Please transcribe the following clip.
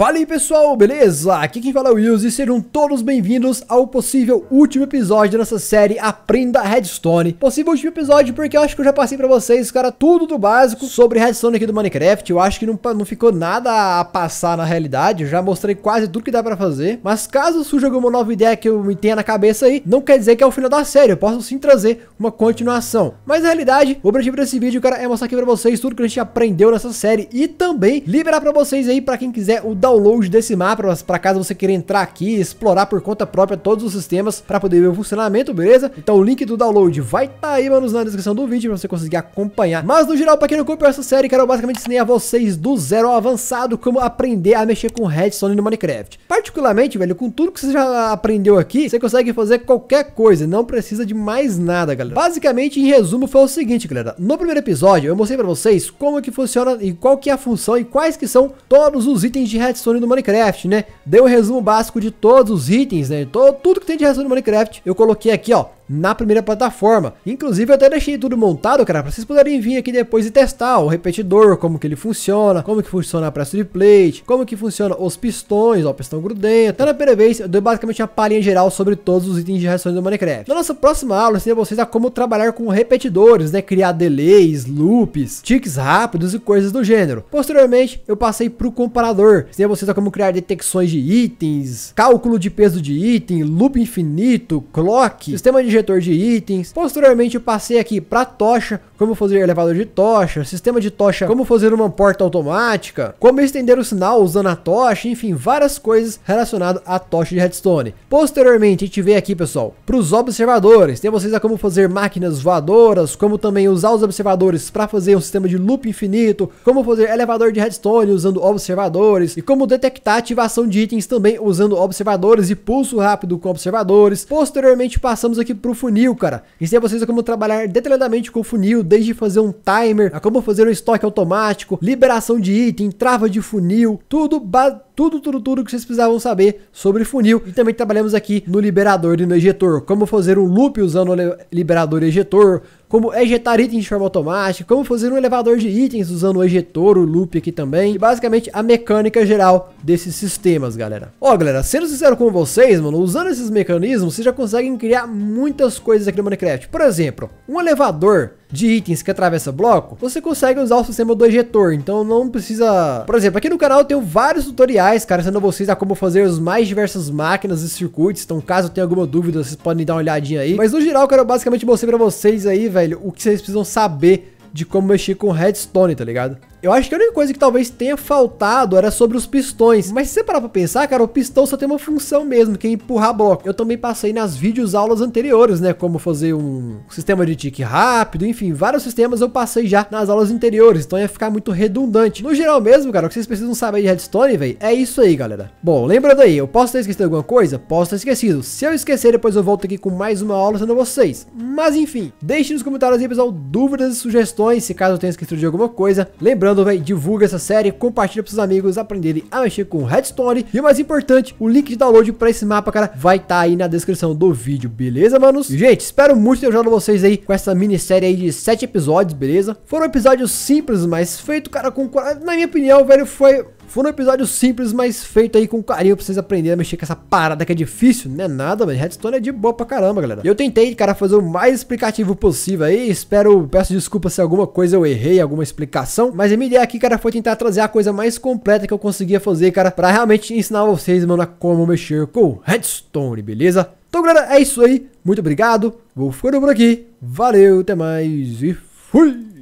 Fala aí pessoal, beleza? Aqui quem fala é o Wills e sejam todos bem-vindos ao possível último episódio dessa série Aprenda Redstone. Possível último episódio porque eu acho que eu já passei pra vocês, cara, tudo do básico sobre Redstone aqui do Minecraft. Eu acho que não, não ficou nada a passar na realidade, eu já mostrei quase tudo que dá pra fazer. Mas caso surja alguma nova ideia que eu me tenha na cabeça aí, não quer dizer que é o final da série, eu posso sim trazer uma continuação. Mas na realidade, o objetivo desse vídeo, cara, é mostrar aqui pra vocês tudo que a gente aprendeu nessa série e também liberar pra vocês aí, pra quem quiser, o download download desse mapa para caso você queira entrar aqui e explorar por conta própria todos os sistemas para poder ver o funcionamento, beleza? Então o link do download vai estar tá aí, mano na descrição do vídeo para você conseguir acompanhar. Mas no geral, para quem não curte essa série, cara, eu basicamente ensinei a vocês do zero ao avançado como aprender a mexer com redstone no Minecraft. Particularmente, velho, com tudo que você já aprendeu aqui, você consegue fazer qualquer coisa, não precisa de mais nada, galera. Basicamente, em resumo, foi o seguinte, galera. No primeiro episódio, eu mostrei para vocês como que funciona e qual que é a função e quais que são todos os itens de redstone redstone do Minecraft, né? Dei um resumo básico de todos os itens, né? Todo, então, tudo que tem de redstone do Minecraft, eu coloquei aqui, ó, na primeira plataforma. Inclusive eu até deixei tudo montado, cara, para vocês poderem vir aqui depois e testar o repetidor, como que ele funciona, como que funciona a pressa de plate, como que funciona os pistões, ó, o pistão grudento. Então na primeira vez eu dei basicamente uma palhinha geral sobre todos os itens de reações do Minecraft. Na nossa próxima aula eu ensinei vocês a como trabalhar com repetidores, né, criar delays, loops, ticks rápidos e coisas do gênero. Posteriormente eu passei pro comparador, ensinei vocês a como criar detecções de itens, cálculo de peso de item, loop infinito, clock, sistema de injetor de itens. Posteriormente eu passei aqui para tocha, como fazer elevador de tocha, sistema de tocha, como fazer uma porta automática, como estender o sinal usando a tocha, enfim, várias coisas relacionadas à tocha de redstone. Posteriormente a gente aqui pessoal, para os observadores, tem vocês a como fazer máquinas voadoras, como também usar os observadores para fazer um sistema de loop infinito, como fazer elevador de redstone usando observadores e como detectar ativação de itens também usando observadores e pulso rápido com observadores. Posteriormente passamos aqui para pro funil, cara. Ensinei vocês a como trabalhar detalhadamente com o funil, desde fazer um timer, a como fazer um estoque automático, liberação de item, trava de funil, tudo tudo, tudo, tudo que vocês precisavam saber sobre funil. E também trabalhamos aqui no liberador e no ejetor, como fazer um loop usando o liberador e ejetor, como é ejetar itens de forma automática, como fazer um elevador de itens usando o ejetor, o loop aqui também, e basicamente a mecânica geral desses sistemas, galera. Ó, galera, sendo sincero com vocês, mano, usando esses mecanismos, vocês já conseguem criar muitas coisas aqui no Minecraft. Por exemplo, um elevador de itens que atravessa bloco, você consegue usar o sistema do ejetor. Então não precisa... Por exemplo, aqui no canal eu tenho vários tutoriais, cara, ensinando vocês a como fazer as mais diversas máquinas e circuitos. Então caso tenha alguma dúvida, vocês podem dar uma olhadinha aí. Mas no geral, eu quero basicamente mostrar pra vocês aí, velho, o que vocês precisam saber de como mexer com redstone, tá ligado? Eu acho que a única coisa que talvez tenha faltado era sobre os pistões. Mas se você parar pra pensar, cara, o pistão só tem uma função mesmo, que é empurrar bloco. Eu também passei nas vídeos aulas anteriores, né? Como fazer um sistema de tique rápido, enfim, vários sistemas eu passei já nas aulas anteriores. Então ia ficar muito redundante. No geral mesmo, cara, o que vocês precisam saber de redstone, velho, é isso aí, galera. Bom, lembrando aí, eu posso ter esquecido alguma coisa? Posso ter esquecido. Se eu esquecer, depois eu volto aqui com mais uma aula sendo vocês. Mas enfim, deixe nos comentários aí, pessoal, dúvidas e sugestões, se caso eu tenha esquecido de alguma coisa. Lembrando lembrando, divulga essa série, compartilha pros seus amigos aprenderem a mexer com Redstone. E o mais importante, o link de download pra esse mapa, cara, vai estar tá aí na descrição do vídeo, beleza, manos? Gente, espero muito ter ajudado vocês aí com essa minissérie aí de 7 episódios, beleza? Foram episódios simples, mas feito, cara, com... Na minha opinião, velho, foi foi um episódio simples, mas feito aí com carinho pra vocês aprenderem a mexer com essa parada que é difícil. Não é nada, mas Redstone é de boa pra caramba, galera. Eu tentei, cara, fazer o mais explicativo possível aí. Espero, peço desculpa se alguma coisa eu errei, alguma explicação. Mas a minha ideia aqui, cara, foi tentar trazer a coisa mais completa que eu conseguia fazer, cara, pra realmente ensinar vocês, mano, a como mexer com Redstone, beleza? Então, galera, é isso aí. Muito obrigado. Vou ficando por aqui. Valeu, até mais e fui!